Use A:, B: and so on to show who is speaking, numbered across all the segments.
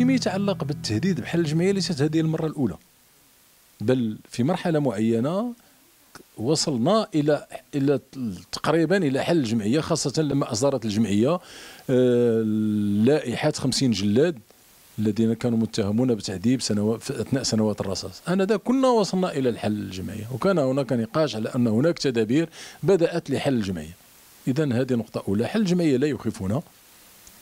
A: فيما يتعلق بالتهديد بحال الجمعيه ليست هذه المره الاولى بل في مرحله معينه وصلنا الى الى تقريبا الى حل الجمعيه خاصه لما اصدرت الجمعيه آه، لائحه 50 جلاد الذين كانوا متهمون بتعذيب سنوات اثناء سنوات الرصاص ذا كنا وصلنا الى الحل الجمعيه وكان هناك نقاش على ان هناك تدابير بدات لحل الجمعيه اذا هذه نقطه اولى حل الجمعيه لا يخيفنا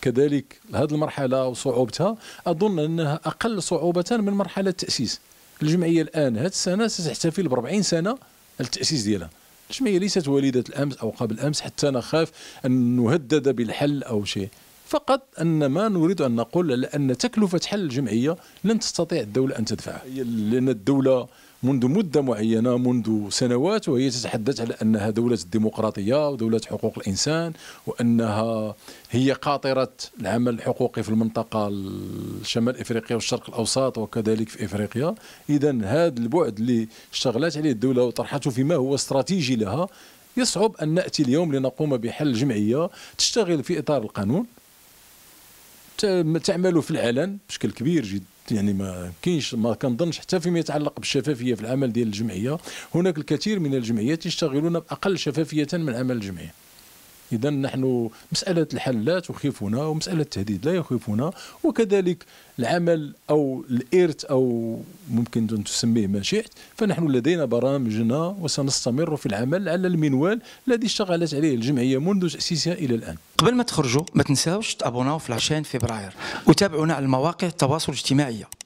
A: كذلك هذه المرحله وصعوبتها اظن انها اقل صعوبه من مرحله التاسيس الجمعيه الان هذه السنه ستحتفل ب 40 سنه التاسيس ديالها الجمعيه ليست وليده الامس او قبل امس حتى نخاف ان نهدد بالحل او شيء فقط ان ما نريد ان نقول ان تكلفه حل الجمعيه لن تستطيع الدوله ان تدفعها لان الدوله منذ مدة معينة منذ سنوات وهي تتحدث على أنها دولة الديمقراطية ودولة حقوق الإنسان وأنها هي قاطرة العمل الحقوقي في المنطقة الشمال إفريقيا والشرق الأوسط وكذلك في إفريقيا إذا هذا البعد اللي اشتغلت عليه الدولة وطرحته فيما هو استراتيجي لها يصعب أن نأتي اليوم لنقوم بحل جمعية تشتغل في إطار القانون تعمل في العلن بشكل كبير جدا يعني ما كاينش ما كنظنش حتى فيما يتعلق بالشفافيه في العمل ديال الجمعيه هناك الكثير من الجمعيات يشتغلون باقل شفافيه من عمل الجمعيه اذا نحن مساله الحل لا تخيفنا ومساله التهديد لا يخيفنا وكذلك العمل او الارث او ممكن ان تسميه ما شئت فنحن لدينا برامجنا وسنستمر في العمل على المنوال الذي اشتغلت عليه الجمعيه منذ تاسيسها الى الان. قبل ما تخرجوا ما تنساوش تابوناو في العشان فبراير وتابعونا على المواقع التواصل الاجتماعي